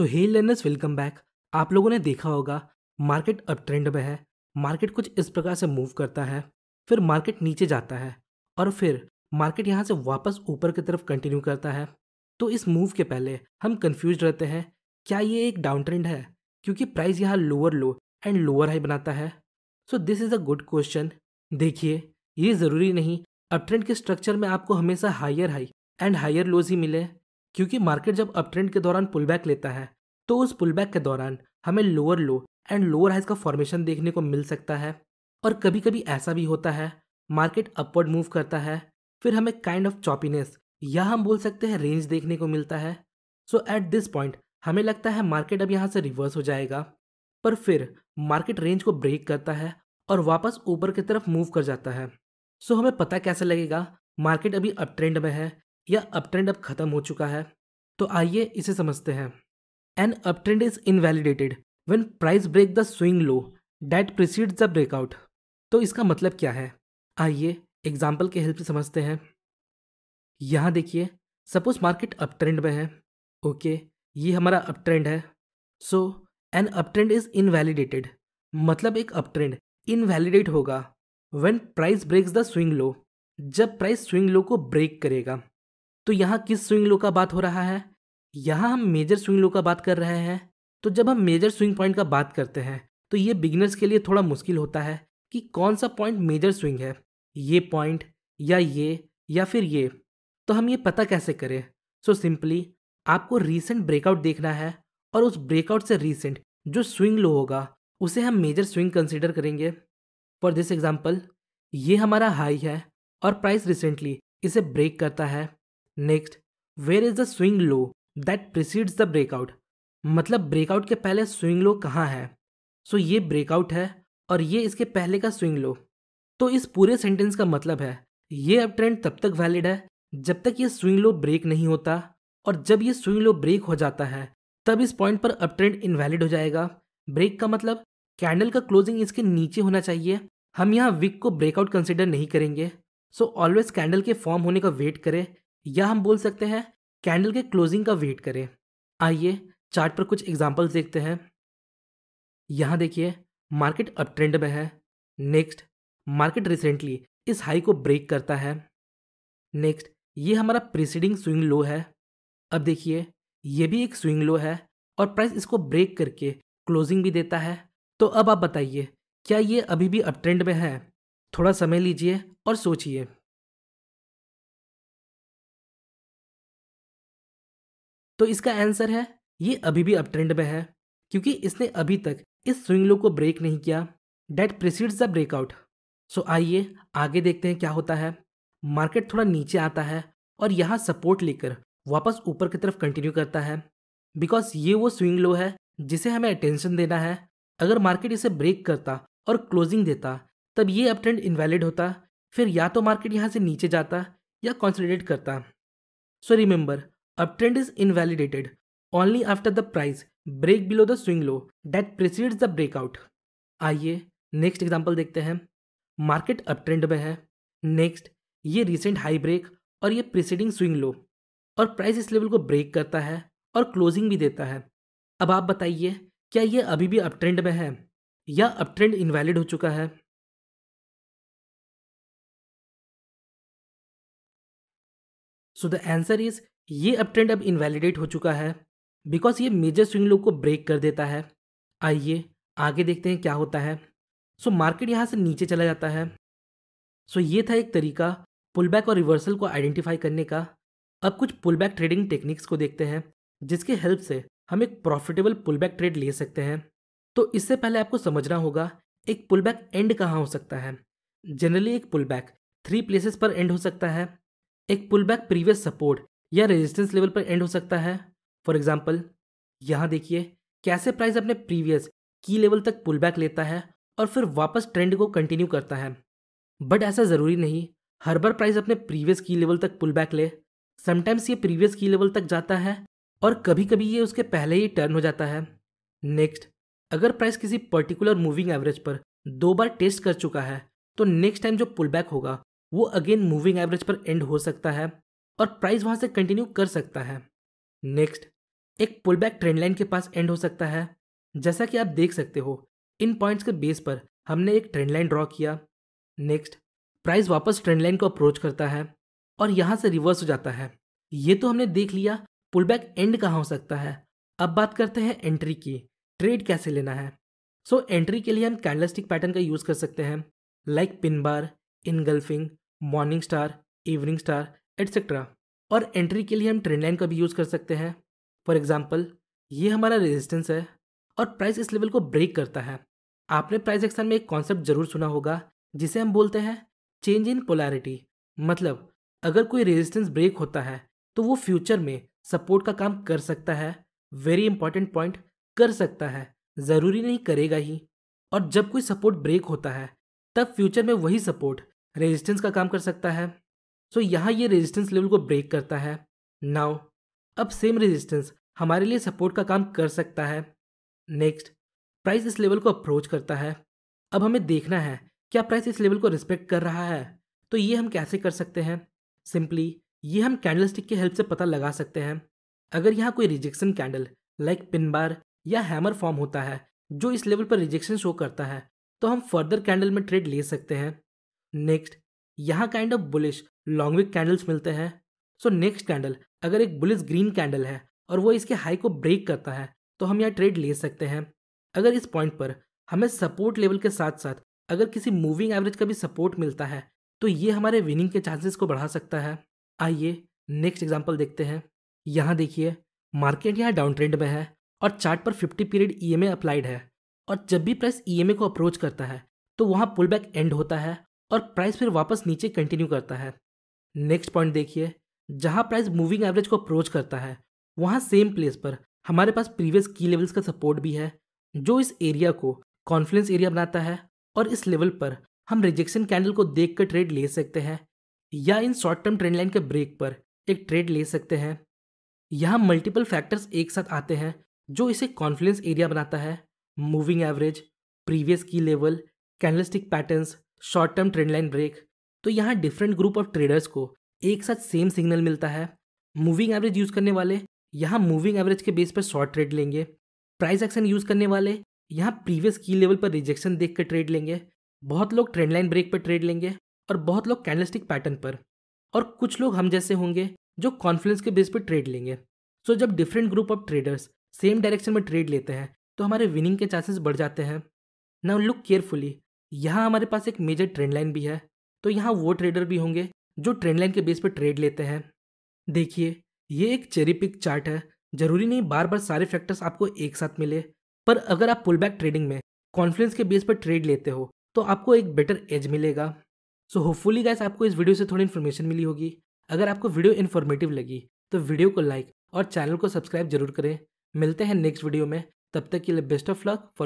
सो hey learners welcome back आप लोगों ने देखा होगा मार्केट अप ट्रेंड में है मार्केट कुछ इस प्रकार से मूव करता है फिर मार्केट नीचे जाता है और फिर मार्केट यहाँ से वापस ऊपर की तरफ कंटिन्यू करता है तो इस मूव के पहले हम कन्फ्यूज रहते हैं क्या ये एक डाउन ट्रेंड है क्योंकि प्राइस यहाँ lower low and lower high बनाता है so this is a good question देखिए ये ज़रूरी नहीं अप ट्रेंड के स्ट्रक्चर में आपको हमेशा higher high and higher lows ही मिले क्योंकि मार्केट जब अप ट्रेंड के दौरान पुलबैक लेता है तो उस पुलबैक के दौरान हमें lower low and lower highs का फॉर्मेशन देखने को मिल सकता है और कभी कभी ऐसा भी होता है मार्केट अपवर्ड मूव करता है फिर हमें काइंड ऑफ चॉपीनेस या हम बोल सकते हैं रेंज देखने को मिलता है सो एट दिस पॉइंट हमें लगता है मार्केट अब यहाँ से रिवर्स हो जाएगा पर फिर मार्केट रेंज को ब्रेक करता है और वापस ऊपर की तरफ मूव कर जाता है सो so, हमें पता कैसे लगेगा मार्केट अभी अप ट्रेंड में है या अप ट्रेंड अब खत्म हो चुका है तो आइए इसे समझते हैं an up trend is invalidated when price break the swing low that precede the breakout तो इसका मतलब क्या है आइए एग्जाम्पल के हेल्प से समझते हैं यहाँ देखिए सपोज मार्केट अप ट्रेंड में है ओके okay, ये हमारा अप ट्रेंड है so an up trend is invalidated मतलब एक अप ट्रेंड इनवैलिडेट होगा when price breaks the swing low जब प्राइस स्विंग लो को ब्रेक करेगा तो यहाँ किस स्विंग लो का बात हो रहा है यहाँ हम मेजर स्विंग लो का बात कर रहे हैं तो जब हम मेजर स्विंग पॉइंट का बात करते हैं तो ये बिगनर्स के लिए थोड़ा मुश्किल होता है कि कौन सा पॉइंट मेजर स्विंग है ये पॉइंट या ये या फिर ये तो हम ये पता कैसे करें सो so सिंपली आपको रीसेंट ब्रेकआउट देखना है और उस ब्रेकआउट से रीसेंट जो स्विंग लो होगा उसे हम मेजर स्विंग कंसिडर करेंगे फॉर दिस एग्जाम्पल ये हमारा हाई है और प्राइस रिसेंटली इसे ब्रेक करता है next where is the swing low that precedes the breakout मतलब ब्रेकआउट के पहले स्विंग लो कहाँ है सो so, ये ब्रेकआउट है और ये इसके पहले का स्विंग लो तो इस पूरे सेंटेंस का मतलब है ये अब ट्रेंड तब तक वैलिड है जब तक ये स्विंग लो ब्रेक नहीं होता और जब ये स्विंग लो ब्रेक हो जाता है तब इस पॉइंट पर अप ट्रेंड इनवैलिड हो जाएगा ब्रेक का मतलब कैंडल का क्लोजिंग इसके नीचे होना चाहिए हम यहाँ विक को ब्रेकआउट कंसिडर नहीं करेंगे सो ऑलवेज कैंडल के फॉर्म होने का वेट करें या हम बोल सकते हैं कैंडल के क्लोजिंग का वेट करें आइए चार्ट पर कुछ एग्जाम्पल्स देखते हैं यहाँ देखिए मार्केट अप ट्रेंड में है नेक्स्ट मार्केट रिसेंटली इस हाई को ब्रेक करता है नेक्स्ट ये हमारा प्रीसीडिंग स्विंग लो है अब देखिए ये भी एक स्विंग लो है और प्राइस इसको ब्रेक करके क्लोजिंग भी देता है तो अब आप बताइए क्या ये अभी भी अप ट्रेंड में है थोड़ा समय लीजिए और सोचिए तो इसका आंसर है ये अभी भी अप ट्रेंड में है क्योंकि इसने अभी तक इस स्विंग लो को ब्रेक नहीं किया that precedes the breakout so आइए आगे देखते हैं क्या होता है मार्केट थोड़ा नीचे आता है और यहाँ सपोर्ट लेकर वापस ऊपर की तरफ कंटिन्यू करता है बिकॉज ये वो स्विंग लो है जिसे हमें अटेंशन देना है अगर मार्केट इसे ब्रेक करता और क्लोजिंग देता तब ये अप ट्रेंड इनवैलिड होता फिर या तो मार्केट यहाँ से नीचे जाता या कॉन्सेंट्रेट करता so remember uptrend is invalidated only after the price break below the swing low that precedes the breakout. आइए नेक्स्ट एग्जाम्पल देखते हैं मार्केट अपट्रेंड में है नेक्स्ट ये रिसेंट हाई ब्रेक और ये प्रिसीडिंग स्विंग लो और प्राइस इस लेवल को ब्रेक करता है और क्लोजिंग भी देता है अब आप बताइए क्या ये अभी भी अपट्रेंड में है या अपट्रेंड इनवैलिड हो चुका है सो द आंसर इज ये अब ट्रेंड अब इनवैलिडेट हो चुका है बिकॉज ये मेजर स्विंग लो को ब्रेक कर देता है आइए आगे देखते हैं क्या होता है सो मार्केट यहाँ से नीचे चला जाता है सो ये था एक तरीका पुलबैक और रिवर्सल को आइडेंटिफाई करने का अब कुछ पुलबैक ट्रेडिंग टेक्निक्स को देखते हैं जिसके हेल्प से हम एक प्रॉफिटेबल पुलबैक ट्रेड ले सकते हैं तो इससे पहले आपको समझना होगा एक पुलबैक एंड कहाँ हो सकता है जनरली एक पुलबैक थ्री प्लेसेस पर एंड हो सकता है एक पुलबैक प्रीवियस सपोर्ट या रेजिस्टेंस लेवल पर एंड हो सकता है फॉर एग्जाम्पल यहाँ देखिए कैसे प्राइस अपने प्रीवियस की लेवल तक पुल बैक लेता है और फिर वापस ट्रेंड को कंटिन्यू करता है बट ऐसा ज़रूरी नहीं हर बार प्राइस अपने प्रीवियस की लेवल तक पुल बैक ले समटाइम्स ये प्रीवियस की लेवल तक जाता है और कभी कभी ये उसके पहले ही टर्न हो जाता है नेक्स्ट अगर प्राइस किसी पर्टिकुलर मूविंग एवरेज पर दो बार टेस्ट कर चुका है तो नेक्स्ट टाइम जो पुल बैक होगा वो अगेन मूविंग एवरेज पर एंड हो सकता है और प्राइस वहां से कंटिन्यू कर सकता है नेक्स्ट एक पुल बैक ट्रेंड लाइन के पास एंड हो सकता है जैसा कि आप देख सकते हो इन पॉइंट्स के बेस पर हमने एक ट्रेंड लाइन ड्रॉ किया नेक्स्ट प्राइस वापस ट्रेंड लाइन को अप्रोच करता है और यहाँ से रिवर्स हो जाता है ये तो हमने देख लिया पुल बैक एंड कहाँ हो सकता है अब बात करते हैं एंट्री की ट्रेड कैसे लेना है सो so, एंट्री के लिए हम कैंडलस्टिक पैटर्न का यूज़ कर सकते हैं like pin bar engulfing morning star evening star etcetera और एंट्री के लिए हम ट्रेंड लाइन का भी यूज़ कर सकते हैं फॉर एग्जाम्पल ये हमारा रेजिस्टेंस है और प्राइस इस लेवल को ब्रेक करता है आपने प्राइस एक्शन में एक कॉन्सेप्ट जरूर सुना होगा जिसे हम बोलते हैं चेंज इन पोलैरिटी मतलब अगर कोई रेजिस्टेंस ब्रेक होता है तो वो फ्यूचर में सपोर्ट का काम कर सकता है वेरी इंपॉर्टेंट पॉइंट कर सकता है ज़रूरी नहीं करेगा ही और जब कोई सपोर्ट ब्रेक होता है तब फ्यूचर में वही सपोर्ट रेजिस्टेंस का काम कर सकता है सो यहाँ ये रेजिस्टेंस लेवल को ब्रेक करता है नाउ अब सेम रेजिस्टेंस हमारे लिए सपोर्ट का काम कर सकता है नेक्स्ट प्राइस इस लेवल को अप्रोच करता है अब हमें देखना है क्या प्राइस इस लेवल को रिस्पेक्ट कर रहा है तो ये हम कैसे कर सकते हैं सिंपली ये हम कैंडल स्टिक की हेल्प से पता लगा सकते हैं अगर यहाँ कोई rejection candle like pin bar या हैमर फॉर्म होता है जो इस लेवल पर रिजेक्शन शो करता है तो हम फर्दर कैंडल में ट्रेड ले सकते हैं नेक्स्ट यहाँ kind of bullish long wick candles मिलते हैं सो नेक्स्ट कैंडल अगर एक बुलिश ग्रीन कैंडल है और वो इसके हाई को ब्रेक करता है तो हम यहाँ ट्रेड ले सकते हैं अगर इस पॉइंट पर हमें सपोर्ट लेवल के साथ साथ अगर किसी मूविंग एवरेज का भी सपोर्ट मिलता है तो ये हमारे विनिंग के चांसेस को बढ़ा सकता है आइए नेक्स्ट एग्जाम्पल देखते हैं यहाँ देखिए मार्केट यहाँ डाउन ट्रेंड में है और चार्ट पर 50 पीरियड ई अप्लाइड है और जब भी प्राइस ई e को अप्रोच करता है तो वहाँ पुल बैक एंड होता है और प्राइस फिर वापस नीचे कंटिन्यू करता है नेक्स्ट पॉइंट देखिए जहाँ प्राइस मूविंग एवरेज को अप्रोच करता है वहाँ सेम प्लेस पर हमारे पास प्रीवियस की लेवल्स का सपोर्ट भी है जो इस एरिया को कॉन्फ्लेंस एरिया बनाता है और इस लेवल पर हम रिजेक्शन कैंडल को देख कर ट्रेड ले सकते हैं या इन शॉर्ट टर्म ट्रेंड लाइन के ब्रेक पर एक ट्रेड ले सकते हैं यहाँ मल्टीपल फैक्टर्स एक साथ आते हैं जो इसे कॉन्फ्लेंस एरिया बनाता है moving average previous key level candlestick patterns short term trend line break तो यहाँ डिफरेंट ग्रुप ऑफ ट्रेडर्स को एक साथ सेम सिग्नल मिलता है मूविंग एवरेज यूज़ करने वाले यहाँ मूविंग एवरेज के बेस पर शॉर्ट ट्रेड लेंगे प्राइस एक्शन यूज़ करने वाले यहाँ प्रीवियस की लेवल पर रिजेक्शन देख कर ट्रेड लेंगे बहुत लोग ट्रेंड लाइन ब्रेक पर ट्रेड लेंगे और बहुत लोग कैंडलस्टिक पैटर्न पर और कुछ लोग हम जैसे होंगे जो कॉन्फिडेंस के बेस पर ट्रेड लेंगे सो जब different group of traders same direction में ट्रेड लेते हैं तो हमारे विनिंग के चांसेस बढ़ जाते हैं नाउ लुक केयरफुली यहाँ हमारे पास एक मेजर ट्रेंड लाइन भी है तो यहाँ वो ट्रेडर भी होंगे जो ट्रेंड लाइन के बेस पर ट्रेड लेते हैं देखिए ये एक चेरी पिक चार्ट है जरूरी नहीं बार बार सारे फैक्टर्स आपको एक साथ मिले पर अगर आप पुल बैक ट्रेडिंग में कॉन्फिडेंस के बेस पर ट्रेड लेते हो तो आपको एक बेटर एज मिलेगा सो होपफुली गैस आपको इस वीडियो से थोड़ी इन्फॉर्मेशन मिली होगी अगर आपको वीडियो इन्फॉर्मेटिव लगी तो वीडियो को लाइक और चैनल को सब्सक्राइब जरूर करें मिलते हैं नेक्स्ट वीडियो में तब तक के लिए बेस्ट ऑफ लक फॉर